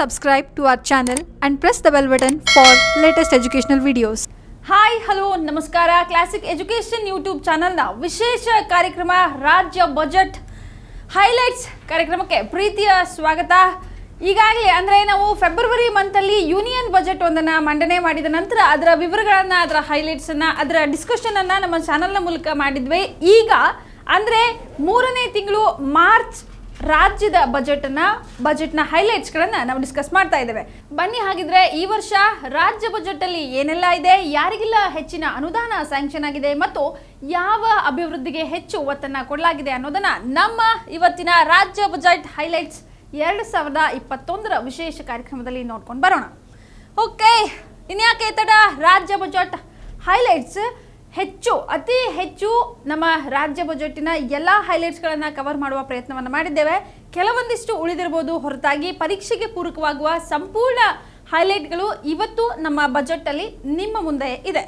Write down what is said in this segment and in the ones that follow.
subscribe to our channel and press the bell button for latest educational videos. Hi hello ನಮಸ್ಕಾರ classic education YouTube ಚಾನಲ್ನ ವಿಶೇಷ ಕಾರ್ಯಕ್ರಮ ರಾಜ್ಯ budget highlights ಕಾರ್ಯಕ್ರಮಕ್ಕೆ ಪ್ರೀತಿಯ ಸ್ವಾಗತ ಈಗಾಗಲೇ ಅಂದರೆ ನಾವು ಫೆಬ್ರವರಿ ಮಂತಲ್ಲಿ ಯೂನಿಯನ್ ಬಜೆಟ್ ಒಂದನ್ನು ಮಂಡನೆ ಮಾಡಿದ ನಂತರ ಅದರ ವಿವರಗಳನ್ನು ಅದರ ಹೈಲೈಟ್ಸನ್ನು ಅದರ ಡಿಸ್ಕಷನನ್ನು ನಮ್ಮ ಚಾನಲ್ನ ಮೂಲಕ ಮಾಡಿದ್ವಿ ಈಗ ಅಂದರೆ ಮೂರನೇ ತಿಂಗಳು ಮಾರ್ಚ್ ರಾಜ್ಯದ ಬಜೆಟ್ನ ಬಜೆಟ್ನ ಹೈಲೈಟ್ಸ್ಗಳನ್ನು ನಾವು ಡಿಸ್ಕಸ್ ಮಾಡ್ತಾ ಇದ್ದೇವೆ ಬನ್ನಿ ಹಾಗಿದ್ರೆ ಈ ವರ್ಷ ರಾಜ್ಯ ಬಜೆಟ್ ಅಲ್ಲಿ ಏನೆಲ್ಲ ಇದೆ ಯಾರಿಗೆಲ್ಲ ಹೆಚ್ಚಿನ ಅನುದಾನ ಸ್ಯಾಂಕ್ಷನ್ ಆಗಿದೆ ಮತ್ತು ಯಾವ ಅಭಿವೃದ್ಧಿಗೆ ಹೆಚ್ಚು ಒತ್ತನ್ನು ಕೊಡಲಾಗಿದೆ ಅನ್ನೋದನ್ನ ನಮ್ಮ ಇವತ್ತಿನ ರಾಜ್ಯ ಬಜೆಟ್ ಹೈಲೈಟ್ಸ್ ಎರಡ್ ಸಾವಿರದ ಇಪ್ಪತ್ತೊಂದರ ವಿಶೇಷ ಕಾರ್ಯಕ್ರಮದಲ್ಲಿ ನೋಡ್ಕೊಂಡು ಬರೋಣ ಓಕೆ ಇನ್ಯಾಕೆ ತಡ ರಾಜ್ಯ ಬಜೆಟ್ ಹೈಲೈಟ್ಸ್ ಹೆಚ್ಚು ಅತಿ ಹೆಚ್ಚು ನಮ್ಮ ರಾಜ್ಯ ಬಜೆಟ್ನ ಎಲ್ಲ ಹೈಲೈಟ್ಸ್ಗಳನ್ನು ಕವರ್ ಮಾಡುವ ಪ್ರಯತ್ನವನ್ನು ಮಾಡಿದ್ದೇವೆ ಕೆಲವೊಂದಿಷ್ಟು ಉಳಿದಿರಬಹುದು ಹೊರತಾಗಿ ಪರೀಕ್ಷೆಗೆ ಪೂರಕವಾಗುವ ಸಂಪೂರ್ಣ ಹೈಲೈಟ್ಗಳು ಇವತ್ತು ನಮ್ಮ ಬಜೆಟ್ಟಲ್ಲಿ ನಿಮ್ಮ ಮುಂದೆ ಇದೆ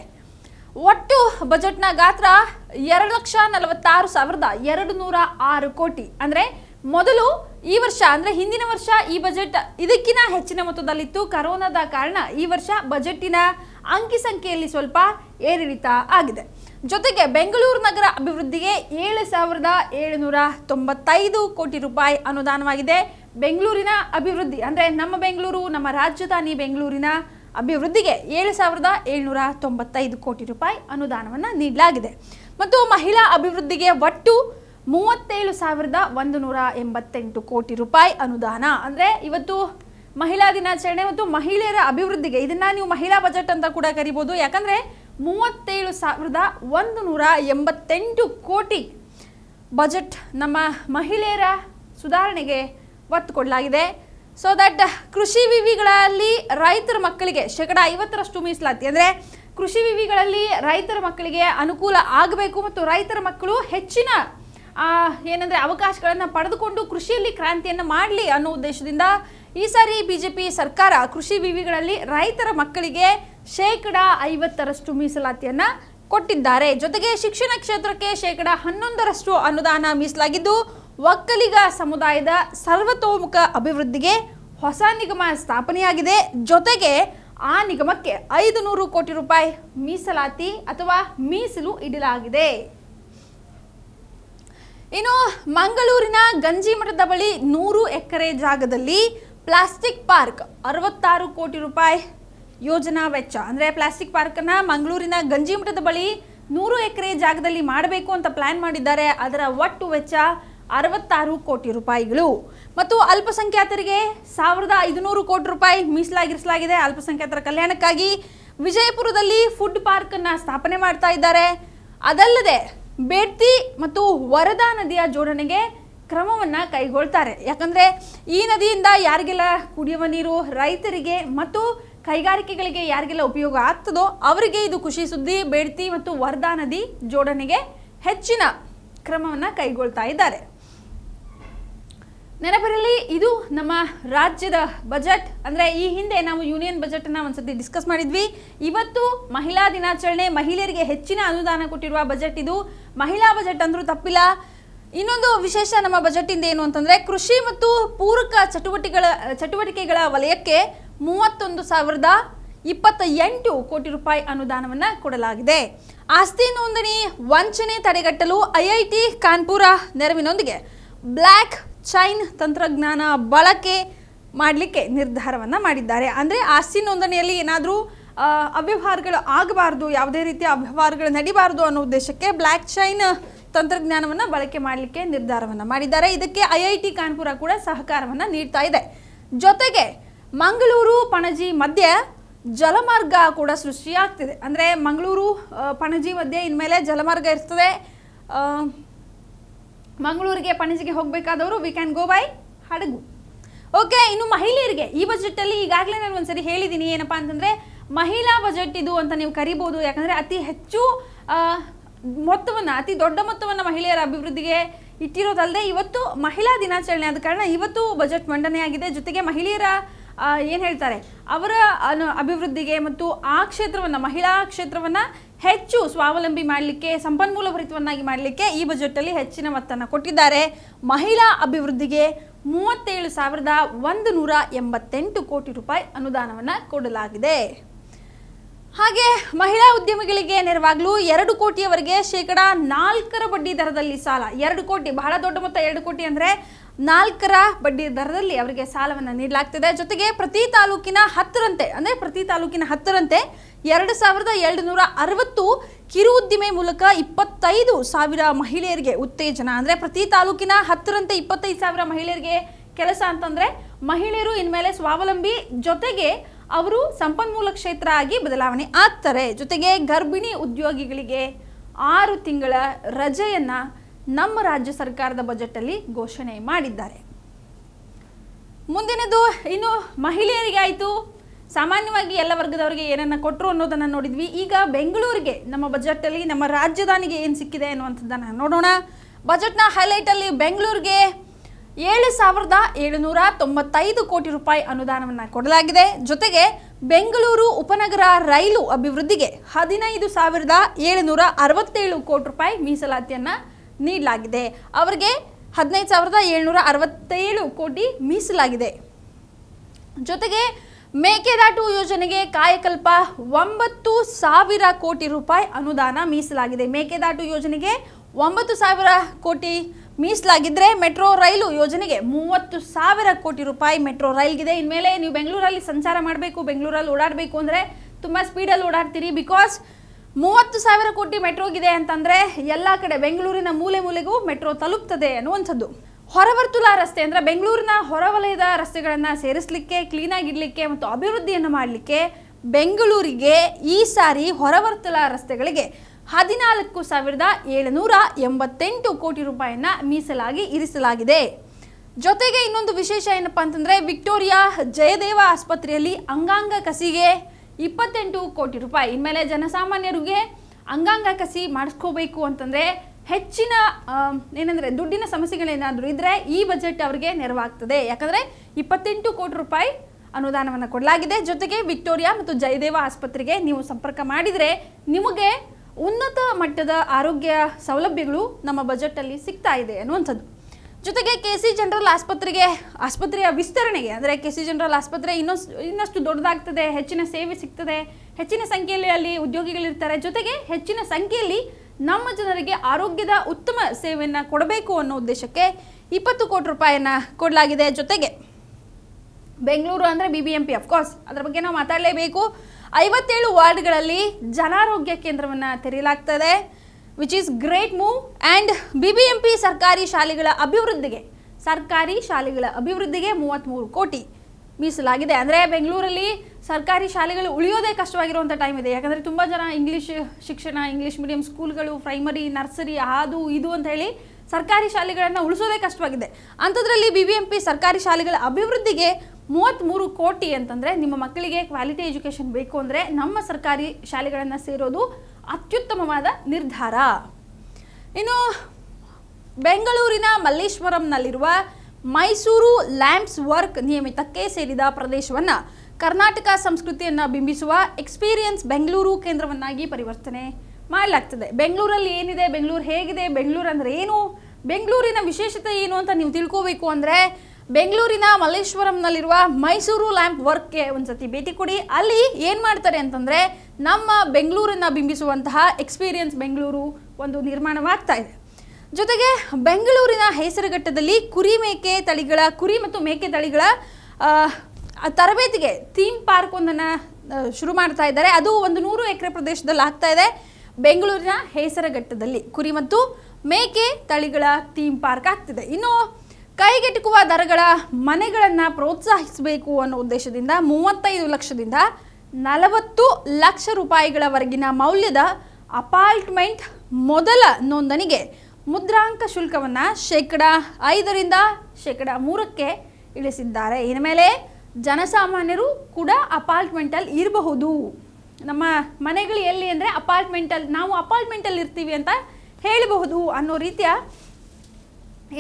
ಒಟ್ಟು ಬಜೆಟ್ನ ಗಾತ್ರ ಎರಡು ಲಕ್ಷ ನಲವತ್ತಾರು ಸಾವಿರದ ಎರಡು ನೂರ ಆರು ಕೋಟಿ ಅಂದರೆ ಮೊದಲು ಈ ವರ್ಷ ಅಂದ್ರೆ ಹಿಂದಿನ ವರ್ಷ ಈ ಬಜೆಟ್ ಇದಕ್ಕಿನ ಹೆಚ್ಚಿನ ಮೊತ್ತದಲ್ಲಿತ್ತು ಕರೋನಾದ ಕಾರಣ ಈ ವರ್ಷ ಬಜೆಟಿನ ಅಂಕಿ ಸಂಖ್ಯೆಯಲ್ಲಿ ಸ್ವಲ್ಪ ಏರಿಳಿತ ಆಗಿದೆ ಜೊತೆಗೆ ಬೆಂಗಳೂರು ನಗರ ಅಭಿವೃದ್ಧಿಗೆ ಏಳು ಸಾವಿರದ ಏಳುನೂರ ತೊಂಬತ್ತೈದು ಕೋಟಿ ರೂಪಾಯಿ ಅನುದಾನವಾಗಿದೆ ಬೆಂಗಳೂರಿನ ಅಭಿವೃದ್ಧಿ ಅಂದ್ರೆ ನಮ್ಮ ಬೆಂಗಳೂರು ನಮ್ಮ ರಾಜಧಾನಿ ಬೆಂಗಳೂರಿನ ಅಭಿವೃದ್ಧಿಗೆ ಏಳು ಸಾವಿರದ ಏಳ್ನೂರ ತೊಂಬತ್ತೈದು ಕೋಟಿ ರೂಪಾಯಿ ಅನುದಾನವನ್ನು ನೀಡಲಾಗಿದೆ ಮತ್ತು ಮಹಿಳಾ ಅಭಿವೃದ್ಧಿಗೆ ಒಟ್ಟು ಮೂವತ್ತೇಳು ಸಾವಿರದ ಒಂದು ನೂರ ಎಂಬತ್ತೆಂಟು ಕೋಟಿ ರೂಪಾಯಿ ಅನುದಾನ ಅಂದರೆ ಇವತ್ತು ಮಹಿಳಾ ದಿನಾಚರಣೆ ಮತ್ತು ಮಹಿಳೆಯರ ಅಭಿವೃದ್ಧಿಗೆ ಇದನ್ನ ನೀವು ಮಹಿಳಾ ಬಜೆಟ್ ಅಂತ ಕೂಡ ಕರಿಬೋದು ಯಾಕಂದರೆ ಮೂವತ್ತೇಳು ಸಾವಿರದ ಒಂದು ನೂರ ಎಂಬತ್ತೆಂಟು ಕೋಟಿ ಬಜೆಟ್ ನಮ್ಮ ಮಹಿಳೆಯರ ಸುಧಾರಣೆಗೆ ಒತ್ತು ಕೊಡಲಾಗಿದೆ ಸೊ ದಟ್ ಕೃಷಿ ವಿವಿಗಳಲ್ಲಿ ರೈತರ ಮಕ್ಕಳಿಗೆ ಶೇಕಡ ಐವತ್ತರಷ್ಟು ಮೀಸಲಾತಿ ಅಂದರೆ ಕೃಷಿ ವಿವಿಗಳಲ್ಲಿ ರೈತರ ಮಕ್ಕಳಿಗೆ ಅನುಕೂಲ ಆಗಬೇಕು ಮತ್ತು ರೈತರ ಮಕ್ಕಳು ಹೆಚ್ಚಿನ ಏನಂದರೆ ಅವಕಾಶಗಳನ್ನು ಪಡೆದುಕೊಂಡು ಕೃಷಿಯಲ್ಲಿ ಕ್ರಾಂತಿಯನ್ನು ಮಾಡಲಿ ಅನ್ನೋ ಉದ್ದೇಶದಿಂದ ಈ ಸಾರಿ ಬಿಜೆಪಿ ಸರ್ಕಾರ ಕೃಷಿ ವಿವಿಗಳಲ್ಲಿ ರೈತರ ಮಕ್ಕಳಿಗೆ ಶೇಕಡ ಐವತ್ತರಷ್ಟು ಮೀಸಲಾತಿಯನ್ನು ಕೊಟ್ಟಿದ್ದಾರೆ ಜೊತೆಗೆ ಶಿಕ್ಷಣ ಕ್ಷೇತ್ರಕ್ಕೆ ಶೇಕಡ ಹನ್ನೊಂದರಷ್ಟು ಅನುದಾನ ಮೀಸಲಾಗಿದ್ದು ಒಕ್ಕಲಿಗ ಸಮುದಾಯದ ಸರ್ವತೋಮುಖ ಅಭಿವೃದ್ಧಿಗೆ ಹೊಸ ನಿಗಮ ಸ್ಥಾಪನೆಯಾಗಿದೆ ಜೊತೆಗೆ ಆ ನಿಗಮಕ್ಕೆ ಐದು ನೂರು ಕೋಟಿ ರೂಪಾಯಿ ಮೀಸಲಾತಿ ಅಥವಾ ಮೀಸಲು ಇಡಲಾಗಿದೆ ಇನ್ನು ಮಂಗಳೂರಿನ ಗಂಜಿಮಠದ ಬಳಿ ನೂರು ಎಕರೆ ಜಾಗದಲ್ಲಿ ಪ್ಲಾಸ್ಟಿಕ್ ಪಾರ್ಕ್ ಅರವತ್ತಾರು ಕೋಟಿ ರೂಪಾಯಿ ಯೋಜನಾ ವೆಚ್ಚ ಅಂದರೆ ಪ್ಲಾಸ್ಟಿಕ್ ಪಾರ್ಕನ್ನು ಮಂಗಳೂರಿನ ಗಂಜಿಮಠದ ಬಳಿ ನೂರು ಎಕರೆ ಜಾಗದಲ್ಲಿ ಮಾಡಬೇಕು ಅಂತ ಪ್ಲಾನ್ ಮಾಡಿದ್ದಾರೆ ಅದರ ಒಟ್ಟು ವೆಚ್ಚ ಅರವತ್ತಾರು ಕೋಟಿ ರೂಪಾಯಿಗಳು ಮತ್ತು ಅಲ್ಪಸಂಖ್ಯಾತರಿಗೆ ಸಾವಿರದ ಐದುನೂರು ಕೋಟಿ ರೂಪಾಯಿ ಮೀಸಲಾಗಿರಿಸಲಾಗಿದೆ ಅಲ್ಪಸಂಖ್ಯಾತರ ಕಲ್ಯಾಣಕ್ಕಾಗಿ ವಿಜಯಪುರದಲ್ಲಿ ಫುಡ್ ಪಾರ್ಕನ್ನು ಸ್ಥಾಪನೆ ಮಾಡ್ತಾ ಇದ್ದಾರೆ ಅದಲ್ಲದೆ ಬೇಡ್ತಿ ಮತ್ತು ವರದಾ ನದಿಯ ಜೋಡಣೆಗೆ ಕ್ರಮವನ್ನು ಕೈಗೊಳ್ತಾರೆ ಯಾಕಂದರೆ ಈ ನದಿಯಿಂದ ಯಾರಿಗೆಲ್ಲ ಕುಡಿಯುವ ನೀರು ರೈತರಿಗೆ ಮತ್ತು ಕೈಗಾರಿಕೆಗಳಿಗೆ ಯಾರಿಗೆಲ್ಲ ಉಪಯೋಗ ಆಗ್ತದೋ ಅವರಿಗೆ ಇದು ಖುಷಿ ಸುದ್ದಿ ಬೇಡ್ತಿ ಮತ್ತು ವರದಾ ನದಿ ಜೋಡಣೆಗೆ ಹೆಚ್ಚಿನ ಕ್ರಮವನ್ನು ಕೈಗೊಳ್ತಾ ಇದ್ದಾರೆ ನೆನಪಿರಲಿ ಇದು ನಮ್ಮ ರಾಜ್ಯದ ಬಜೆಟ್ ಅಂದರೆ ಈ ಹಿಂದೆ ನಾವು ಯೂನಿಯನ್ ಬಜೆಟನ್ನು ಒಂದ್ಸತಿ ಡಿಸ್ಕಸ್ ಮಾಡಿದ್ವಿ ಇವತ್ತು ಮಹಿಳಾ ದಿನಾಚರಣೆ ಮಹಿಳೆಯರಿಗೆ ಹೆಚ್ಚಿನ ಅನುದಾನ ಕೊಟ್ಟಿರುವ ಬಜೆಟ್ ಇದು ಮಹಿಳಾ ಬಜೆಟ್ ಅಂದರೂ ತಪ್ಪಿಲ್ಲ ಇನ್ನೊಂದು ವಿಶೇಷ ನಮ್ಮ ಬಜೆಟಿಂದ ಏನು ಅಂತಂದರೆ ಕೃಷಿ ಮತ್ತು ಪೂರಕ ಚಟುವಟಿಕೆಗಳ ಚಟುವಟಿಕೆಗಳ ವಲಯಕ್ಕೆ ಮೂವತ್ತೊಂದು ಸಾವಿರದ ಇಪ್ಪತ್ತ ಎಂಟು ಕೋಟಿ ರೂಪಾಯಿ ಅನುದಾನವನ್ನು ಕೊಡಲಾಗಿದೆ ಆಸ್ತಿ ನೋಂದಣಿ ವಂಚನೆ ತಡೆಗಟ್ಟಲು ಐಐಟಿ ಕಾನ್ಪುರ ನೆರವಿನೊಂದಿಗೆ ಬ್ಲ್ಯಾಕ್ ಚೈನ್ ತಂತ್ರಜ್ಞಾನ ಬಳಕೆ ಮಾಡಲಿಕ್ಕೆ ನಿರ್ಧಾರವನ್ನು ಮಾಡಿದ್ದಾರೆ ಅಂದರೆ ಆಸ್ತಿ ನೋಂದಣಿಯಲ್ಲಿ ಏನಾದರೂ ಅವ್ಯವಹಾರಗಳು ಆಗಬಾರ್ದು ಯಾವುದೇ ರೀತಿಯ ಅವ್ಯವಹಾರಗಳು ನಡಿಬಾರ್ದು ಅನ್ನೋ ಉದ್ದೇಶಕ್ಕೆ ಬ್ಲ್ಯಾಕ್ ಚೈನ್ ತಂತ್ರಜ್ಞಾನವನ್ನು ಬಳಕೆ ಮಾಡಲಿಕ್ಕೆ ನಿರ್ಧಾರವನ್ನು ಮಾಡಿದ್ದಾರೆ ಇದಕ್ಕೆ ಐ ಐ ಟಿ ಕಾನ್ಪುರ ಕೂಡ ಸಹಕಾರವನ್ನು ನೀಡ್ತಾ ಇದೆ ಜೊತೆಗೆ ಮಂಗಳೂರು ಪಣಜಿ ಮಧ್ಯೆ ಜಲಮಾರ್ಗ ಕೂಡ ಸೃಷ್ಟಿಯಾಗ್ತಿದೆ ಅಂದರೆ ಮಂಗಳೂರು ಪಣಜಿ ಮಧ್ಯೆ ಇನ್ಮೇಲೆ ಜಲಮಾರ್ಗ ಇರ್ತದೆ ಮಂಗಳೂರಿಗೆ ಪಣಜಿಗೆ ಹೋಗಬೇಕಾದವರು ವಿ ಕ್ಯಾನ್ ಗೋ ಬೈ ಹಡಗು ಓಕೆ ಇನ್ನು ಮಹಿಳೆಯರಿಗೆ ಈ ಬಜೆಟಲ್ಲಿ ಈಗಾಗಲೇ ನಾನು ಒಂದ್ಸರಿ ಹೇಳಿದ್ದೀನಿ ಏನಪ್ಪಾ ಅಂತಂದರೆ ಮಹಿಳಾ ಬಜೆಟ್ ಇದು ಅಂತ ನೀವು ಕರಿಬೋದು ಯಾಕಂದರೆ ಅತಿ ಹೆಚ್ಚು ಮೊತ್ತವನ್ನು ಅತಿ ದೊಡ್ಡ ಮೊತ್ತವನ್ನು ಮಹಿಳೆಯರ ಅಭಿವೃದ್ಧಿಗೆ ಇಟ್ಟಿರೋದಲ್ಲದೆ ಇವತ್ತು ಮಹಿಳಾ ದಿನಾಚರಣೆ ಆದ ಕಾರಣ ಇವತ್ತು ಬಜೆಟ್ ಮಂಡನೆಯಾಗಿದೆ ಜೊತೆಗೆ ಮಹಿಳೆಯರ ಏನು ಹೇಳ್ತಾರೆ ಅವರ ಅಭಿವೃದ್ಧಿಗೆ ಮತ್ತು ಆ ಕ್ಷೇತ್ರವನ್ನು ಮಹಿಳಾ ಕ್ಷೇತ್ರವನ್ನು ಹೆಚ್ಚು ಸ್ವಾವಲಂಬಿ ಮಾಡಲಿಕ್ಕೆ ಸಂಪನ್ಮೂಲ ಭರಿತವನ್ನಾಗಿ ಮಾಡಲಿಕ್ಕೆ ಈ ಅಲ್ಲಿ ಹೆಚ್ಚಿನ ಒತ್ತನ್ನು ಕೊಟ್ಟಿದ್ದಾರೆ ಮಹಿಳಾ ಅಭಿವೃದ್ಧಿಗೆ ಮೂವತ್ತೇಳು ಸಾವಿರದ ಒಂದು ನೂರ ಎಂಬತ್ತೆಂಟು ಕೋಟಿ ರೂಪಾಯಿ ಅನುದಾನವನ್ನು ಕೊಡಲಾಗಿದೆ ಹಾಗೆ ಮಹಿಳಾ ಉದ್ಯಮಿಗಳಿಗೆ ನೆರವಾಗಲು ಎರಡು ಕೋಟಿಯವರೆಗೆ ಶೇಕಡಾ ನಾಲ್ಕರ ಬಡ್ಡಿ ದರದಲ್ಲಿ ಸಾಲ ಎರಡು ಕೋಟಿ ಬಹಳ ದೊಡ್ಡ ಮೊತ್ತ ಎರಡು ಕೋಟಿ ಅಂದರೆ ನಾಲ್ಕರ ಬಡ್ಡಿ ದರದಲ್ಲಿ ಅವರಿಗೆ ಸಾಲವನ್ನು ನೀಡಲಾಗ್ತಿದೆ ಜೊತೆಗೆ ಪ್ರತಿ ತಾಲೂಕಿನ ಹತ್ತರಂತೆ ಅಂದರೆ ಪ್ರತಿ ತಾಲೂಕಿನ ಹತ್ತರಂತೆ ಎರಡು ಸಾವಿರದ ಎರಡು ನೂರ ಅರವತ್ತು ಕಿರು ಉದ್ದಿಮೆ ಮೂಲಕ ಇಪ್ಪತ್ತೈದು ಸಾವಿರ ಮಹಿಳೆಯರಿಗೆ ಉತ್ತೇಜನ ಅಂದರೆ ಪ್ರತಿ ತಾಲೂಕಿನ ಹತ್ತರಂತೆ ಇಪ್ಪತ್ತೈದು ಸಾವಿರ ಮಹಿಳೆಯರಿಗೆ ಕೆಲಸ ಅಂತಂದರೆ ಮಹಿಳೆಯರು ಇನ್ಮೇಲೆ ಸ್ವಾವಲಂಬಿ ಜೊತೆಗೆ ಅವರು ಸಂಪನ್ಮೂಲ ಕ್ಷೇತ್ರ ಆಗಿ ಬದಲಾವಣೆ ಆಗ್ತಾರೆ ಜೊತೆಗೆ ಗರ್ಭಿಣಿ ಉದ್ಯೋಗಿಗಳಿಗೆ ಆರು ತಿಂಗಳ ರಜೆಯನ್ನು ನಮ್ಮ ರಾಜ್ಯ ಸರ್ಕಾರದ ಅಲ್ಲಿ ಘೋಷಣೆ ಮಾಡಿದ್ದಾರೆ ಮುಂದಿನದು ಇನ್ನು ಮಹಿಳೆಯರಿಗೆ ಆಯಿತು ಸಾಮಾನ್ಯವಾಗಿ ಎಲ್ಲ ವರ್ಗದವರಿಗೆ ಏನನ್ನ ಕೊಟ್ಟರು ಅನ್ನೋದನ್ನು ನೋಡಿದ್ವಿ ಈಗ ಬೆಂಗಳೂರಿಗೆ ನಮ್ಮ ಅಲ್ಲಿ ನಮ್ಮ ರಾಜಧಾನಿಗೆ ಏನು ಸಿಕ್ಕಿದೆ ಅನ್ನುವಂಥದ್ದನ್ನು ನೋಡೋಣ ಬಜೆಟ್ನ ಹೈಲೈಟಲ್ಲಿ ಬೆಂಗಳೂರಿಗೆ ಏಳು ಸಾವಿರದ ಏಳುನೂರ ತೊಂಬತ್ತೈದು ಕೋಟಿ ರೂಪಾಯಿ ಅನುದಾನವನ್ನು ಕೊಡಲಾಗಿದೆ ಜೊತೆಗೆ ಬೆಂಗಳೂರು ಉಪನಗರ ರೈಲು ಅಭಿವೃದ್ಧಿಗೆ ಹದಿನೈದು ಸಾವಿರದ ಏಳುನೂರ ಅರವತ್ತೇಳು ಕೋಟಿ ರೂಪಾಯಿ ಮೀಸಲಾತಿಯನ್ನು ನೀಡಲಾಗಿದೆ ಅವರಿಗೆ ಹದಿನೈದು ಸಾವಿರದ ಏಳ್ನೂರ ಅರವತ್ತೇಳು ಕೋಟಿ ಮೀಸಲಾಗಿದೆ ಜೊತೆಗೆ ಮೇಕೆದಾಟು ಯೋಜನೆಗೆ ಕಾಯಕಲ್ಪ ಒಂಬತ್ತು ಸಾವಿರ ಕೋಟಿ ರೂಪಾಯಿ ಅನುದಾನ ಮೀಸಲಾಗಿದೆ ಮೇಕೆದಾಟು ಯೋಜನೆಗೆ ಒಂಬತ್ತು ಸಾವಿರ ಕೋಟಿ ಮೀಸಲಾಗಿದ್ದರೆ ಮೆಟ್ರೋ ರೈಲು ಯೋಜನೆಗೆ ಮೂವತ್ತು ಸಾವಿರ ಕೋಟಿ ರೂಪಾಯಿ ಮೆಟ್ರೋ ರೈಲ್ಗಿದೆ ಇನ್ಮೇಲೆ ನೀವು ಬೆಂಗಳೂರಲ್ಲಿ ಸಂಚಾರ ಮಾಡಬೇಕು ಬೆಂಗಳೂರಲ್ಲಿ ಓಡಾಡಬೇಕು ಅಂದರೆ ತುಂಬ ಸ್ಪೀಡಲ್ಲಿ ಓಡಾಡ್ತೀರಿ ಬಿಕಾಸ್ ಮೂವತ್ತು ಸಾವಿರ ಕೋಟಿ ಮೆಟ್ರೋಗಿದೆ ಅಂತಂದ್ರೆ ಎಲ್ಲ ಕಡೆ ಬೆಂಗಳೂರಿನ ಮೂಲೆ ಮೂಲೆಗೂ ಮೆಟ್ರೋ ತಲುಪ್ತದೆ ಅನ್ನುವಂಥದ್ದು ಹೊರವರ್ತುಲ ರಸ್ತೆ ಅಂದ್ರೆ ಬೆಂಗಳೂರಿನ ಹೊರವಲಯದ ರಸ್ತೆಗಳನ್ನು ಸೇರಿಸಲಿಕ್ಕೆ ಕ್ಲೀನಾಗಿಡಲಿಕ್ಕೆ ಮತ್ತು ಅಭಿವೃದ್ಧಿಯನ್ನು ಮಾಡಲಿಕ್ಕೆ ಬೆಂಗಳೂರಿಗೆ ಈ ಸಾರಿ ಹೊರವರ್ತುಲ ರಸ್ತೆಗಳಿಗೆ ಹದಿನಾಲ್ಕು ಸಾವಿರದ ಏಳುನೂರ ಎಂಬತ್ತೆಂಟು ಕೋಟಿ ರೂಪಾಯಿಯನ್ನ ಮೀಸಲಾಗಿ ಇರಿಸಲಾಗಿದೆ ಜೊತೆಗೆ ಇನ್ನೊಂದು ವಿಶೇಷ ಏನಪ್ಪಾ ಅಂತಂದ್ರೆ ವಿಕ್ಟೋರಿಯಾ ಜಯದೇವ ಆಸ್ಪತ್ರೆಯಲ್ಲಿ ಅಂಗಾಂಗ ಕಸಿಗೆ ಇಪ್ಪತ್ತೆಂಟು ಕೋಟಿ ರೂಪಾಯಿ ಇನ್ಮೇಲೆ ಜನಸಾಮಾನ್ಯರಿಗೆ ಅಂಗಾಂಗ ಕಸಿ ಮಾಡಿಸ್ಕೋಬೇಕು ಅಂತಂದರೆ ಹೆಚ್ಚಿನ ಏನಂದರೆ ದುಡ್ಡಿನ ಸಮಸ್ಯೆಗಳೇನಾದರೂ ಇದ್ದರೆ ಈ ಬಜೆಟ್ ಅವರಿಗೆ ನೆರವಾಗ್ತದೆ ಯಾಕಂದರೆ ಇಪ್ಪತ್ತೆಂಟು ಕೋಟಿ ರೂಪಾಯಿ ಅನುದಾನವನ್ನು ಕೊಡಲಾಗಿದೆ ಜೊತೆಗೆ ವಿಕ್ಟೋರಿಯಾ ಮತ್ತು ಜಯದೇವ ಆಸ್ಪತ್ರೆಗೆ ನೀವು ಸಂಪರ್ಕ ಮಾಡಿದರೆ ನಿಮಗೆ ಉನ್ನತ ಮಟ್ಟದ ಆರೋಗ್ಯ ಸೌಲಭ್ಯಗಳು ನಮ್ಮ ಬಜೆಟಲ್ಲಿ ಸಿಗ್ತಾ ಇದೆ ಅನ್ನುವಂಥದ್ದು ಜೊತೆಗೆ ಕೆ ಸಿ ಜನರಲ್ ಆಸ್ಪತ್ರೆಗೆ ಆಸ್ಪತ್ರೆಯ ವಿಸ್ತರಣೆಗೆ ಅಂದರೆ ಕೆ ಸಿ ಜನರಲ್ ಆಸ್ಪತ್ರೆ ಇನ್ನೊಂದು ಇನ್ನಷ್ಟು ದೊಡ್ಡದಾಗ್ತದೆ ಹೆಚ್ಚಿನ ಸೇವೆ ಸಿಗ್ತದೆ ಹೆಚ್ಚಿನ ಸಂಖ್ಯೆಯಲ್ಲಿ ಅಲ್ಲಿ ಉದ್ಯೋಗಿಗಳಿರ್ತಾರೆ ಜೊತೆಗೆ ಹೆಚ್ಚಿನ ಸಂಖ್ಯೆಯಲ್ಲಿ ನಮ್ಮ ಜನರಿಗೆ ಆರೋಗ್ಯದ ಉತ್ತಮ ಸೇವೆಯನ್ನು ಕೊಡಬೇಕು ಅನ್ನೋ ಉದ್ದೇಶಕ್ಕೆ ಇಪ್ಪತ್ತು ಕೋಟಿ ರೂಪಾಯಿಯನ್ನು ಕೊಡಲಾಗಿದೆ ಜೊತೆಗೆ ಬೆಂಗಳೂರು ಅಂದರೆ B B M P of course ಅದರ ಬಗ್ಗೆ ನಾವು ಮಾತಾಡಲೇಬೇಕು ಐವತ್ತೇಳು ವಾರ್ಡ್ಗಳಲ್ಲಿ ಜನಾರೋಗ್ಯ ಕೇಂದ್ರವನ್ನು ತೆರೆಯಲಾಗ್ತದೆ which is great move and B B M P ಸರ್ಕಾರಿ ಶಾಲೆಗಳ ಅಭಿವೃದ್ಧಿಗೆ ಸರ್ಕಾರಿ ಶಾಲೆಗಳ ಅಭಿವೃದ್ಧಿಗೆ ಮೂವತ್ತ್ಮೂರು ಕೋಟಿ ಮೀಸಲಾಗಿದೆ ಅಂದರೆ ಬೆಂಗಳೂರಲ್ಲಿ ಸರ್ಕಾರಿ ಶಾಲೆಗಳು ಉಳಿಯೋದೇ ಕಷ್ಟವಾಗಿರುವಂಥ ಟೈಮ್ ಇದೆ ಯಾಕಂದರೆ ತುಂಬ ಜನ ಇಂಗ್ಲೀಷ್ ಶಿಕ್ಷಣ ಇಂಗ್ಲೀಷ್ ಮೀಡಿಯಂ ಸ್ಕೂಲ್ಗಳು ಪ್ರೈಮರಿ ನರ್ಸರಿ ಅದು ಇದು ಅಂತ ಹೇಳಿ ಸರ್ಕಾರಿ ಶಾಲೆಗಳನ್ನು ಉಳಿಸೋದೇ ಕಷ್ಟವಾಗಿದೆ ಅಂಥದ್ರಲ್ಲಿ ಬಿ ಬಿ ಎಂ ಪಿ ಸರ್ಕಾರಿ ಶಾಲೆಗಳ ಅಭಿವೃದ್ಧಿಗೆ ಮೂವತ್ತ್ಮೂರು ಕೋಟಿ ಅಂತಂದರೆ ನಿಮ್ಮ ಮಕ್ಕಳಿಗೆ ಕ್ವಾಲಿಟಿ ಎಜುಕೇಷನ್ ಬೇಕು ಅಂದರೆ ನಮ್ಮ ಸರ್ಕಾರಿ ಶಾಲೆಗಳನ್ನು ಸೇರೋದು ಅತ್ಯುತ್ತಮವಾದ ನಿರ್ಧಾರ ಇನ್ನು ಬೆಂಗಳೂರಿನ ಮಲ್ಲೇಶ್ವರಂನಲ್ಲಿರುವ ಮೈಸೂರು ಲ್ಯಾಂಪ್ಸ್ ವರ್ಕ್ ನಿಯಮಿತಕ್ಕೆ ಸೇರಿದ ಪ್ರದೇಶವನ್ನು ಕರ್ನಾಟಕ ಸಂಸ್ಕೃತಿಯನ್ನು ಬಿಂಬಿಸುವ ಎಕ್ಸ್ಪೀರಿಯನ್ಸ್ ಬೆಂಗಳೂರು ಕೇಂದ್ರವನ್ನಾಗಿ ಪರಿವರ್ತನೆ ಮಾಡಲಾಗ್ತದೆ ಬೆಂಗಳೂರಲ್ಲಿ ಏನಿದೆ ಬೆಂಗಳೂರು ಹೇಗಿದೆ ಬೆಂಗಳೂರು ಅಂದರೆ ಏನು ಬೆಂಗಳೂರಿನ ವಿಶೇಷತೆ ಏನು ಅಂತ ನೀವು ತಿಳ್ಕೋಬೇಕು ಅಂದರೆ ಬೆಂಗಳೂರಿನ ಮಲ್ಲೇಶ್ವರಂನಲ್ಲಿರುವ ಮೈಸೂರು ಲ್ಯಾಂಪ್ ವರ್ಕ್ಗೆ ಒಂದು ಸತಿ ಭೇಟಿ ಕೊಡಿ ಅಲ್ಲಿ ಏನು ಮಾಡ್ತಾರೆ ಅಂತಂದರೆ ನಮ್ಮ ಬೆಂಗಳೂರನ್ನು ಬಿಂಬಿಸುವಂತಹ ಎಕ್ಸ್ಪೀರಿಯನ್ಸ್ ಬೆಂಗಳೂರು ಒಂದು ನಿರ್ಮಾಣವಾಗ್ತಾ ಇದೆ ಜೊತೆಗೆ ಬೆಂಗಳೂರಿನ ಹೆಸರುಘಟ್ಟದಲ್ಲಿ ಕುರಿ ಮೇಕೆ ತಳಿಗಳ ಕುರಿ ಮತ್ತು ಮೇಕೆ ತಳಿಗಳ ತರಬೇತಿಗೆ ಥೀಮ್ ಪಾರ್ಕ್ ಒಂದನ್ನು ಶುರು ಮಾಡ್ತಾ ಇದ್ದಾರೆ ಅದು ಒಂದು ನೂರು ಎಕರೆ ಪ್ರದೇಶದಲ್ಲಿ ಆಗ್ತಾ ಇದೆ ಬೆಂಗಳೂರಿನ ಹೇಸರಘಟ್ಟದಲ್ಲಿ ಕುರಿ ಮತ್ತು ಮೇಕೆ ತಳಿಗಳ ಥೀಮ್ ಪಾರ್ಕ್ ಆಗ್ತಿದೆ ಇನ್ನು ಕೈಗೆಟುಕುವ ದರಗಳ ಮನೆಗಳನ್ನು ಪ್ರೋತ್ಸಾಹಿಸಬೇಕು ಅನ್ನೋ ಉದ್ದೇಶದಿಂದ ಮೂವತ್ತೈದು ಲಕ್ಷದಿಂದ ನಲವತ್ತು ಲಕ್ಷ ರೂಪಾಯಿಗಳವರೆಗಿನ ಮೌಲ್ಯದ ಅಪಾರ್ಟ್ಮೆಂಟ್ ಮೊದಲ ನೋಂದಣಿಗೆ ಮುದ್ರಾಂಕ ಶುಲ್ಕವನ್ನು ಶೇಕಡ ಐದರಿಂದ ಶೇಕಡ ಮೂರಕ್ಕೆ ಇಳಿಸಿದ್ದಾರೆ ಇನ್ಮೇಲೆ ಜನಸಾಮಾನ್ಯರು ಕೂಡ ಅಪಾರ್ಟ್ಮೆಂಟಲ್ಲಿ ಇರಬಹುದು ನಮ್ಮ ಮನೆಗಳು ಎಲ್ಲಿ ಅಂದರೆ ಅಪಾರ್ಟ್ಮೆಂಟಲ್ಲಿ ನಾವು ಅಪಾರ್ಟ್ಮೆಂಟಲ್ಲಿ ಇರ್ತೀವಿ ಅಂತ ಹೇಳಬಹುದು ಅನ್ನೋ ರೀತಿಯ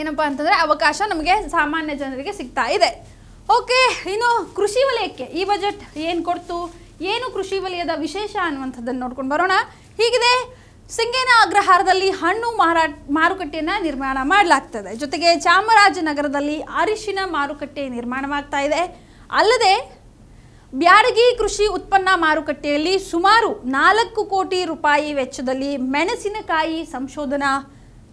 ಏನಪ್ಪ ಅಂತಂದರೆ ಅವಕಾಶ ನಮಗೆ ಸಾಮಾನ್ಯ ಜನರಿಗೆ ಸಿಗ್ತಾ ಇದೆ ಓಕೆ ಇನ್ನು ಕೃಷಿ ವಲಯಕ್ಕೆ ಈ ಬಜೆಟ್ ಏನು ಕೊಡ್ತು ಏನು ಕೃಷಿ ವಲಯದ ವಿಶೇಷ ಅನ್ನುವಂಥದ್ದನ್ನು ನೋಡ್ಕೊಂಡು ಬರೋಣ ಹೀಗಿದೆ ಸಿಂಗೇನ ಅಗ್ರಹಾರದಲ್ಲಿ ಹಣ್ಣು ಮಾರಾಟ ಮಾರುಕಟ್ಟೆಯನ್ನು ನಿರ್ಮಾಣ ಮಾಡಲಾಗ್ತದೆ ಜೊತೆಗೆ ಚಾಮರಾಜನಗರದಲ್ಲಿ ಅರಿಶಿನ ಮಾರುಕಟ್ಟೆ ನಿರ್ಮಾಣವಾಗ್ತಾ ಇದೆ ಅಲ್ಲದೆ ಬ್ಯಾಡಗಿ ಕೃಷಿ ಉತ್ಪನ್ನ ಮಾರುಕಟ್ಟೆಯಲ್ಲಿ ಸುಮಾರು ನಾಲ್ಕು ಕೋಟಿ ರೂಪಾಯಿ ವೆಚ್ಚದಲ್ಲಿ ಮೆಣಸಿನಕಾಯಿ ಸಂಶೋಧನಾ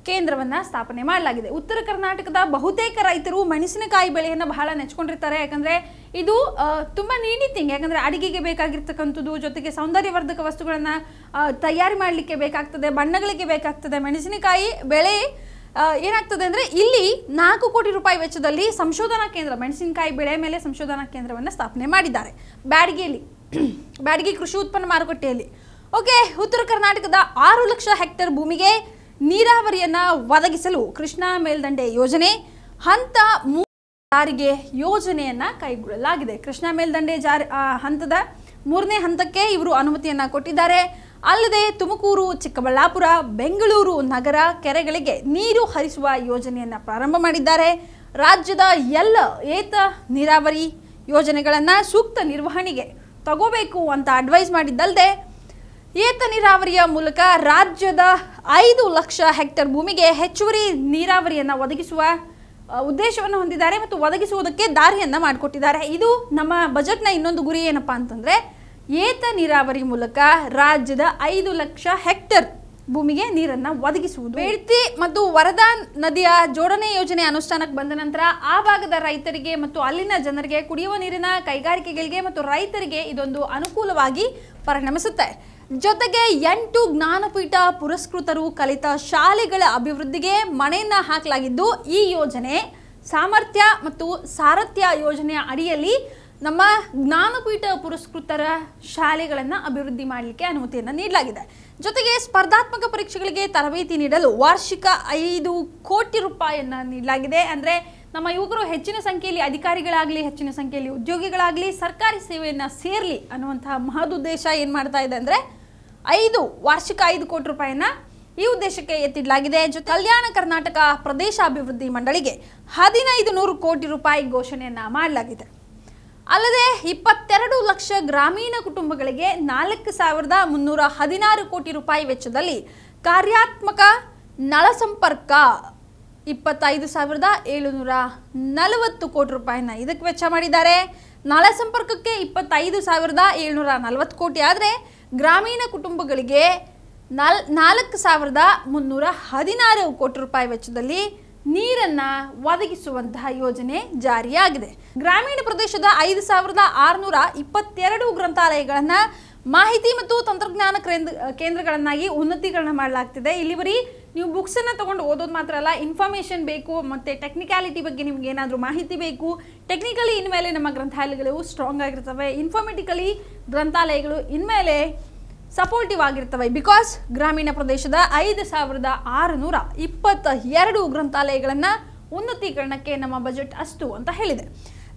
ಕೇಂದ್ರವನ್ನು ಸ್ಥಾಪನೆ ಮಾಡಲಾಗಿದೆ ಉತ್ತರ ಕರ್ನಾಟಕದ ಬಹುತೇಕ ರೈತರು ಮೆಣಸಿನಕಾಯಿ ಬೆಳೆಯನ್ನು ಬಹಳ ನೆಚ್ಕೊಂಡಿರ್ತಾರೆ ಯಾಕಂದರೆ ಇದು ತುಂಬ ನೀಡಿ ಥಿಂಗ್ ಯಾಕಂದರೆ ಅಡಿಗೆಗೆ ಬೇಕಾಗಿರ್ತಕ್ಕಂಥದ್ದು ಜೊತೆಗೆ ಸೌಂದರ್ಯವರ್ಧಕ ವಸ್ತುಗಳನ್ನು ತಯಾರಿ ಮಾಡಲಿಕ್ಕೆ ಬೇಕಾಗ್ತದೆ ಬಣ್ಣಗಳಿಗೆ ಬೇಕಾಗ್ತದೆ ಮೆಣಸಿನಕಾಯಿ ಬೆಳೆ ಏನಾಗ್ತದೆ ಅಂದರೆ ಇಲ್ಲಿ ನಾಲ್ಕು ಕೋಟಿ ರೂಪಾಯಿ ವೆಚ್ಚದಲ್ಲಿ ಸಂಶೋಧನಾ ಕೇಂದ್ರ ಮೆಣಸಿನಕಾಯಿ ಬೆಳೆ ಮೇಲೆ ಸಂಶೋಧನಾ ಕೇಂದ್ರವನ್ನು ಸ್ಥಾಪನೆ ಮಾಡಿದ್ದಾರೆ ಬ್ಯಾಡಗಿಯಲ್ಲಿ ಬ್ಯಾಡಗಿ ಕೃಷಿ ಉತ್ಪನ್ನ ಮಾರುಕಟ್ಟೆಯಲ್ಲಿ ಓಕೆ ಉತ್ತರ ಕರ್ನಾಟಕದ ಆರು ಲಕ್ಷ ಹೆಕ್ಟೇರ್ ಭೂಮಿಗೆ ನೀರಾವರಿಯನ್ನು ಒದಗಿಸಲು ಕೃಷ್ಣಾ ಮೇಲ್ದಂಡೆ ಯೋಜನೆ ಹಂತ ಸಾರಿಗೆ ಯೋಜನೆಯನ್ನ ಕೈಗೊಳ್ಳಲಾಗಿದೆ ಕೃಷ್ಣಾ ಮೇಲ್ದಂಡೆ ಜಾರಿ ಹಂತದ ಮೂರನೇ ಹಂತಕ್ಕೆ ಇವರು ಅನುಮತಿಯನ್ನ ಕೊಟ್ಟಿದ್ದಾರೆ ಅಲ್ಲದೆ ತುಮಕೂರು ಚಿಕ್ಕಬಳ್ಳಾಪುರ ಬೆಂಗಳೂರು ನಗರ ಕೆರೆಗಳಿಗೆ ನೀರು ಹರಿಸುವ ಯೋಜನೆಯನ್ನ ಪ್ರಾರಂಭ ಮಾಡಿದ್ದಾರೆ ರಾಜ್ಯದ ಎಲ್ಲ ಏತ ನೀರಾವರಿ ಯೋಜನೆಗಳನ್ನ ಸೂಕ್ತ ನಿರ್ವಹಣೆಗೆ ತಗೋಬೇಕು ಅಂತ ಅಡ್ವೈಸ್ ಮಾಡಿದ್ದಲ್ಲದೆ ಏತ ನೀರಾವರಿಯ ಮೂಲಕ ರಾಜ್ಯದ ಐದು ಲಕ್ಷ ಹೆಕ್ಟರ್ ಭೂಮಿಗೆ ಹೆಚ್ಚುವರಿ ನೀರಾವರಿಯನ್ನು ಒದಗಿಸುವ ಉದ್ದೇಶವನ್ನು ಹೊಂದಿದ್ದಾರೆ ಮತ್ತು ಒದಗಿಸುವುದಕ್ಕೆ ದಾರಿಯನ್ನು ಮಾಡಿಕೊಟ್ಟಿದ್ದಾರೆ ಇದು ನಮ್ಮ ಬಜೆಟ್ನ ಇನ್ನೊಂದು ಗುರಿ ಏನಪ್ಪಾ ಅಂತಂದರೆ ಏತ ನೀರಾವರಿ ಮೂಲಕ ರಾಜ್ಯದ ಐದು ಲಕ್ಷ ಹೆಕ್ಟರ್ ಭೂಮಿಗೆ ನೀರನ್ನು ಒದಗಿಸುವುದು ಬೇಡ್ತಿ ಮತ್ತು ವರದಾ ನದಿಯ ಜೋಡಣೆ ಯೋಜನೆ ಅನುಷ್ಠಾನಕ್ಕೆ ಬಂದ ನಂತರ ಆ ಭಾಗದ ರೈತರಿಗೆ ಮತ್ತು ಅಲ್ಲಿನ ಜನರಿಗೆ ಕುಡಿಯುವ ನೀರಿನ ಕೈಗಾರಿಕೆಗಳಿಗೆ ಮತ್ತು ರೈತರಿಗೆ ಇದೊಂದು ಅನುಕೂಲವಾಗಿ ಪರಿಣಮಿಸುತ್ತೆ ಜೊತೆಗೆ ಎಂಟು ಜ್ಞಾನಪೀಠ ಪುರಸ್ಕೃತರು ಕಲಿತ ಶಾಲೆಗಳ ಅಭಿವೃದ್ಧಿಗೆ ಮನೆಯನ್ನ ಹಾಕಲಾಗಿದ್ದು ಈ ಯೋಜನೆ ಸಾಮರ್ಥ್ಯ ಮತ್ತು ಸಾರಥ್ಯ ಯೋಜನೆಯ ಅಡಿಯಲ್ಲಿ ನಮ್ಮ ಜ್ಞಾನಪೀಠ ಪುರಸ್ಕೃತರ ಶಾಲೆಗಳನ್ನು ಅಭಿವೃದ್ಧಿ ಮಾಡಲಿಕ್ಕೆ ಅನುಮತಿಯನ್ನು ನೀಡಲಾಗಿದೆ ಜೊತೆಗೆ ಸ್ಪರ್ಧಾತ್ಮಕ ಪರೀಕ್ಷೆಗಳಿಗೆ ತರಬೇತಿ ನೀಡಲು ವಾರ್ಷಿಕ ಐದು ಕೋಟಿ ರೂಪಾಯಿಯನ್ನು ನೀಡಲಾಗಿದೆ ಅಂದರೆ ನಮ್ಮ ಯುವಕರು ಹೆಚ್ಚಿನ ಸಂಖ್ಯೆಯಲ್ಲಿ ಅಧಿಕಾರಿಗಳಾಗಲಿ ಹೆಚ್ಚಿನ ಸಂಖ್ಯೆಯಲ್ಲಿ ಉದ್ಯೋಗಿಗಳಾಗಲಿ ಸರ್ಕಾರಿ ಸೇವೆಯನ್ನು ಸೇರಲಿ ಅನ್ನುವಂತಹ ಮಹದುದ್ದೇಶ ಏನು ಮಾಡ್ತಾ ಇದೆ ಅಂದರೆ ಐದು ವಾರ್ಷಿಕ ಐದು ಕೋಟಿ ರೂಪಾಯಿನ ಈ ಉದ್ದೇಶಕ್ಕೆ ಎತ್ತಿಡಲಾಗಿದೆ ಜೊತೆ ಕಲ್ಯಾಣ ಕರ್ನಾಟಕ ಪ್ರದೇಶ ಅಭಿವೃದ್ಧಿ ಮಂಡಳಿಗೆ ಹದಿನೈದು ನೂರು ಕೋಟಿ ರೂಪಾಯಿ ಘೋಷಣೆಯನ್ನ ಮಾಡಲಾಗಿದೆ ಅಲ್ಲದೆ ಇಪ್ಪತ್ತೆರಡು ಲಕ್ಷ ಗ್ರಾಮೀಣ ಕುಟುಂಬಗಳಿಗೆ ನಾಲ್ಕು ಸಾವಿರದ ಮುನ್ನೂರ ಹದಿನಾರು ಕೋಟಿ ರೂಪಾಯಿ ವೆಚ್ಚದಲ್ಲಿ ಕಾರ್ಯಾತ್ಮಕ ನಳ ಸಂಪರ್ಕ ಇಪ್ಪತ್ತೈದು ಸಾವಿರದ ಏಳುನೂರ ನಲವತ್ತು ಕೋಟಿ ರೂಪಾಯಿನ ಇದಕ್ಕೆ ವೆಚ್ಚ ಮಾಡಿದ್ದಾರೆ ನಳ ಸಂಪರ್ಕಕ್ಕೆ ಇಪ್ಪತ್ತೈದು ಸಾವಿರದ ಏಳುನೂರ ನಲವತ್ತು ಕೋಟಿ ಆದರೆ ಗ್ರಾಮೀಣ ಕುಟುಂಬಗಳಿಗೆ ನಾಲ್ ನಾಲ್ಕು ಸಾವಿರದ ಮುನ್ನೂರ ಹದಿನಾರು ಕೋಟಿ ರೂಪಾಯಿ ವೆಚ್ಚದಲ್ಲಿ ನೀರನ್ನು ಒದಗಿಸುವಂತಹ ಯೋಜನೆ ಜಾರಿಯಾಗಿದೆ ಗ್ರಾಮೀಣ ಪ್ರದೇಶದ ಐದು ಸಾವಿರದ ಆರುನೂರ ಇಪ್ಪತ್ತೆರಡು ಗ್ರಂಥಾಲಯಗಳನ್ನು ಮಾಹಿತಿ ಮತ್ತು ತಂತ್ರಜ್ಞಾನ ಕೇಂದ್ರ ಕೇಂದ್ರಗಳನ್ನಾಗಿ ಉನ್ನತೀಕರಣ ಮಾಡಲಾಗ್ತಿದೆ ಇಲ್ಲಿ ಬರೀ ನೀವು ಬುಕ್ಸನ್ನು ತೊಗೊಂಡು ಓದೋದು ಮಾತ್ರ ಅಲ್ಲ ಇನ್ಫಾರ್ಮೇಷನ್ ಬೇಕು ಮತ್ತು ಟೆಕ್ನಿಕ್ಯಾಲಿಟಿ ಬಗ್ಗೆ ನಿಮ್ಗೆ ಏನಾದರೂ ಮಾಹಿತಿ ಬೇಕು ಟೆಕ್ನಿಕಲಿ ಇನ್ಮೇಲೆ ನಮ್ಮ ಗ್ರಂಥಾಲಯಗಳು ಸ್ಟ್ರಾಂಗ್ ಆಗಿರ್ತವೆ ಇನ್ಫಾರ್ಮೆಟಿಕಲಿ ಗ್ರಂಥಾಲಯಗಳು ಇನ್ಮೇಲೆ ಸಪೋರ್ಟಿವ್ ಆಗಿರ್ತವೆ ಬಿಕಾಸ್ ಗ್ರಾಮೀಣ ಪ್ರದೇಶದ ಐದು ಸಾವಿರದ ಆರುನೂರ ಇಪ್ಪತ್ತ ಎರಡು ಗ್ರಂಥಾಲಯಗಳನ್ನು ಉನ್ನತೀಕರಣಕ್ಕೆ ನಮ್ಮ ಬಜೆಟ್ ಅಷ್ಟು ಅಂತ ಹೇಳಿದೆ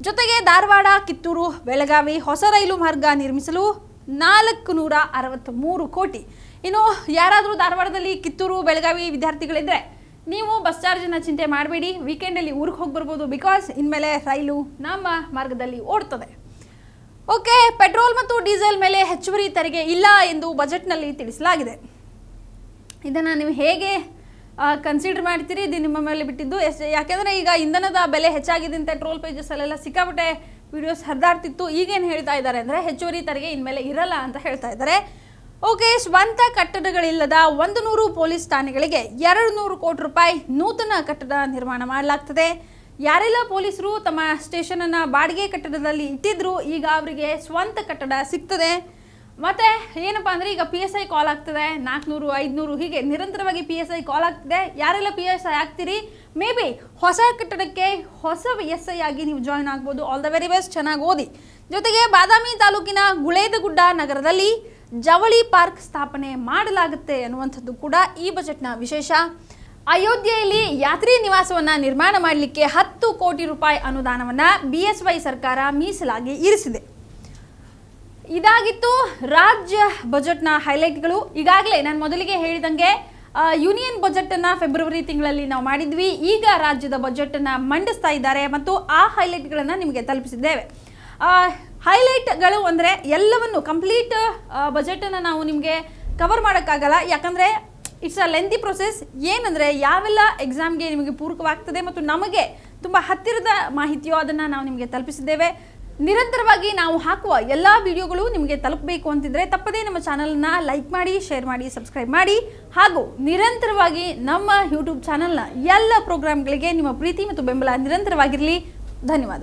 ಜೊತೆಗೆ ಧಾರವಾಡ ಕಿತ್ತೂರು ಬೆಳಗಾವಿ ಹೊಸ ರೈಲು ಮಾರ್ಗ ನಿರ್ಮಿಸಲು ನಾಲ್ಕು ನೂರ ಅರವತ್ತ್ಮೂರು ಕೋಟಿ ಇನ್ನು ಯಾರಾದರೂ ಧಾರವಾಡದಲ್ಲಿ ಕಿತ್ತೂರು ಬೆಳಗಾವಿ ವಿದ್ಯಾರ್ಥಿಗಳಿದ್ರೆ ನೀವು ಬಸ್ ಚಾರ್ಜನ್ನು ಚಿಂತೆ ಮಾಡಬೇಡಿ ವೀಕೆಂಡಲ್ಲಿ ಊರಿಗೆ ಹೋಗಿ ಬರ್ಬೋದು ಬಿಕಾಸ್ ಇನ್ಮೇಲೆ ರೈಲು ನಮ್ಮ ಮಾರ್ಗದಲ್ಲಿ ಓಡ್ತದೆ ಓಕೆ ಪೆಟ್ರೋಲ್ ಮತ್ತು ಡೀಸೆಲ್ ಮೇಲೆ ಹೆಚ್ಚುವರಿ ತೆರಿಗೆ ಇಲ್ಲ ಎಂದು ಬಜೆಟ್ನಲ್ಲಿ ತಿಳಿಸಲಾಗಿದೆ ಇದನ್ನು ನೀವು ಹೇಗೆ ಕನ್ಸಿಡರ್ ಮಾಡ್ತೀರಿ ಇದು ನಿಮ್ಮ ಮೇಲೆ ಬಿಟ್ಟಿದ್ದು ಎಷ್ಟು ಯಾಕೆಂದರೆ ಈಗ ಇಂಧನದ ಬೆಲೆ ಹೆಚ್ಚಾಗಿದೆ ಅಂತ ಟ್ರೋಲ್ ಪೇಜಸ್ಸಲ್ಲೆಲ್ಲ ಸಿಕ್ಕಾಪಟ್ಟೆ ವಿಡಿಯೋಸ್ ಹರಿದಾಡ್ತಿತ್ತು ಈಗೇನು ಹೇಳ್ತಾ ಇದ್ದಾರೆ ಅಂದರೆ ಹೆಚ್ಚುವರಿ ತೆರಿಗೆ ಇನ್ಮೇಲೆ ಇರಲ್ಲ ಅಂತ ಹೇಳ್ತಾ ಇದ್ದಾರೆ ಓಕೆ ಸ್ವಂತ ಕಟ್ಟಡಗಳಿಲ್ಲದ ಒಂದು ನೂರು ಪೊಲೀಸ್ ಠಾಣೆಗಳಿಗೆ ಎರಡು ನೂರು ಕೋಟಿ ರೂಪಾಯಿ ನೂತನ ಕಟ್ಟಡ ನಿರ್ಮಾಣ ಮಾಡಲಾಗ್ತದೆ ಯಾರೆಲ್ಲ ಪೊಲೀಸರು ತಮ್ಮ ಸ್ಟೇಷನನ್ನು ಬಾಡಿಗೆ ಕಟ್ಟಡದಲ್ಲಿ ಇಟ್ಟಿದ್ರು ಈಗ ಅವರಿಗೆ ಸ್ವಂತ ಕಟ್ಟಡ ಸಿಗ್ತದೆ ಮತ್ತೆ ಏನಪ್ಪ ಅಂದರೆ ಈಗ ಪಿ ಎಸ್ ಐ ಕಾಲ್ ಆಗ್ತದೆ ನಾಲ್ಕುನೂರು ಐದುನೂರು ಹೀಗೆ ನಿರಂತರವಾಗಿ ಪಿ ಎಸ್ ಐ ಕಾಲ್ ಆಗ್ತದೆ ಯಾರೆಲ್ಲ ಪಿ ಎಸ್ ಐ ಆಗ್ತೀರಿ ಮೇ ಬಿ ಹೊಸ ಕಟ್ಟಡಕ್ಕೆ ಹೊಸ ಎಸ್ ಐ ಆಗಿ ನೀವು ಜಾಯ್ನ್ ಆಗ್ಬೋದು ಆಲ್ ದ ವೆರಿ ಬೆಸ್ಟ್ ಚೆನ್ನಾಗಿ ಓದಿ ಜೊತೆಗೆ ಬಾದಾಮಿ ತಾಲೂಕಿನ ಗುಳೇದಗುಡ್ಡ ನಗರದಲ್ಲಿ ಜವಳಿ ಪಾರ್ಕ್ ಸ್ಥಾಪನೆ ಮಾಡಲಾಗುತ್ತೆ ಅನ್ನುವಂಥದ್ದು ಕೂಡ ಈ ಬಜೆಟ್ನ ವಿಶೇಷ ಅಯೋಧ್ಯೆಯಲ್ಲಿ ಯಾತ್ರಿ ನಿವಾಸವನ್ನು ನಿರ್ಮಾಣ ಮಾಡಲಿಕ್ಕೆ ಹತ್ತು ಕೋಟಿ ರೂಪಾಯಿ ಅನುದಾನವನ್ನು ಬಿ ಎಸ್ ವೈ ಸರ್ಕಾರ ಮೀಸಲಾಗಿ ಇರಿಸಿದೆ ಇದಾಗಿತ್ತು ರಾಜ್ಯ ಬಜೆಟ್ನ ಹೈಲೈಟ್ಗಳು ಈಗಾಗಲೇ ನಾನು ಮೊದಲಿಗೆ ಹೇಳಿದಂಗೆ ಯೂನಿಯನ್ ಅನ್ನ ಫೆಬ್ರವರಿ ತಿಂಗಳಲ್ಲಿ ನಾವು ಮಾಡಿದ್ವಿ ಈಗ ರಾಜ್ಯದ ಅನ್ನ ಮಂಡಿಸ್ತಾ ಇದ್ದಾರೆ ಮತ್ತು ಆ ಹೈಲೈಟ್ಗಳನ್ನು ನಿಮಗೆ ತಲುಪಿಸಿದ್ದೇವೆ ಹೈಲೈಟ್ಗಳು ಅಂದರೆ ಎಲ್ಲವನ್ನು ಕಂಪ್ಲೀಟ್ ಬಜೆಟನ್ನು ನಾವು ನಿಮಗೆ ಕವರ್ ಮಾಡೋಕ್ಕಾಗಲ್ಲ ಯಾಕಂದರೆ ಇಟ್ಸ್ ಅ ಲೆಂತಿ ಪ್ರೊಸೆಸ್ ಏನಂದರೆ ಯಾವೆಲ್ಲ ಎಕ್ಸಾಮ್ಗೆ ನಿಮಗೆ ಪೂರಕವಾಗ್ತದೆ ಮತ್ತು ನಮಗೆ ತುಂಬ ಹತ್ತಿರದ ಮಾಹಿತಿಯೋ ಅದನ್ನು ನಾವು ನಿಮಗೆ ತಲುಪಿಸಿದ್ದೇವೆ ನಿರಂತರವಾಗಿ ನಾವು ಹಾಕುವ ಎಲ್ಲ ವಿಡಿಯೋಗಳು ನಿಮಗೆ ತಲುಪಬೇಕು ಅಂತಿದ್ರೆ ತಪ್ಪದೇ ನಮ್ಮ ಚಾನಲ್ನ ಲೈಕ್ ಮಾಡಿ ಶೇರ್ ಮಾಡಿ ಸಬ್ಸ್ಕ್ರೈಬ್ ಮಾಡಿ ಹಾಗೂ ನಿರಂತರವಾಗಿ ನಮ್ಮ ಯೂಟ್ಯೂಬ್ ಚಾನಲ್ನ ಎಲ್ಲ ಪ್ರೋಗ್ರಾಮ್ಗಳಿಗೆ ನಿಮ್ಮ ಪ್ರೀತಿ ಮತ್ತು ಬೆಂಬಲ ನಿರಂತರವಾಗಿರಲಿ ಧನ್ಯವಾದ